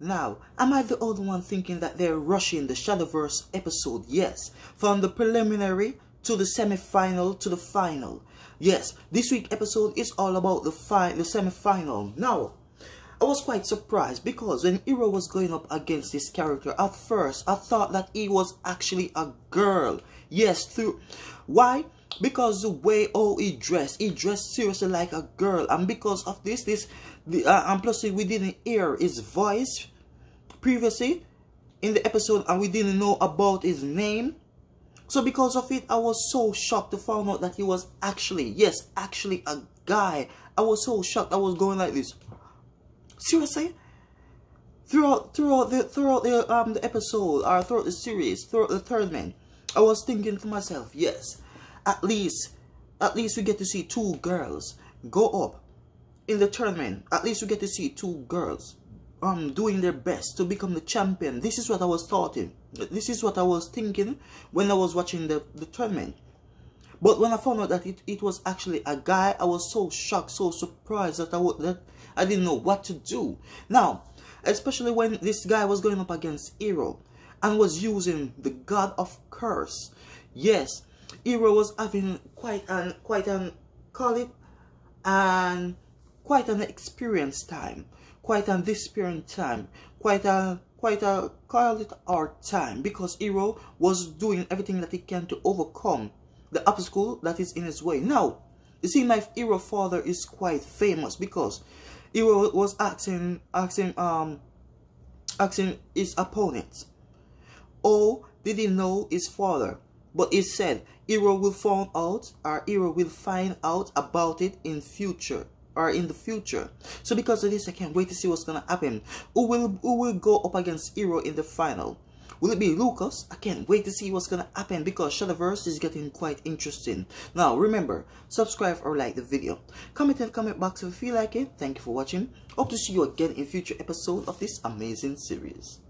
Now, am I the only one thinking that they're rushing the Shadowverse episode? Yes. From the preliminary to the semi-final to the final. Yes, this week episode is all about the fi the semi-final. Now, I was quite surprised because when Hiro was going up against this character, at first I thought that he was actually a girl. Yes, through why? because the way oh he dressed he dressed seriously like a girl and because of this this the uh, and plus we didn't hear his voice previously in the episode and we didn't know about his name so because of it i was so shocked to find out that he was actually yes actually a guy i was so shocked i was going like this seriously throughout throughout the throughout the um the episode or throughout the series throughout the third man i was thinking to myself yes at least at least we get to see two girls go up in the tournament at least we get to see two girls um doing their best to become the champion this is what i was thoughting this is what i was thinking when i was watching the, the tournament but when i found out that it, it was actually a guy i was so shocked so surprised that i would that i didn't know what to do now especially when this guy was going up against hero and was using the god of curse yes Hero was having quite an quite an call it and quite an experience time, quite an disparate time, quite a quite a call it hard time because Hero was doing everything that he can to overcome the obstacle that is in his way. Now, you see, my hero father is quite famous because Hero was asking asking um asking his opponent, oh, did he know his father? But it said, Hero will find out or Hero will find out about it in future or in the future. So because of this, I can't wait to see what's gonna happen. Who will who will go up against Hero in the final? Will it be Lucas? I can't wait to see what's gonna happen because Shadowverse is getting quite interesting. Now remember, subscribe or like the video. Comment in the comment box if you feel like it. Thank you for watching. Hope to see you again in future episode of this amazing series.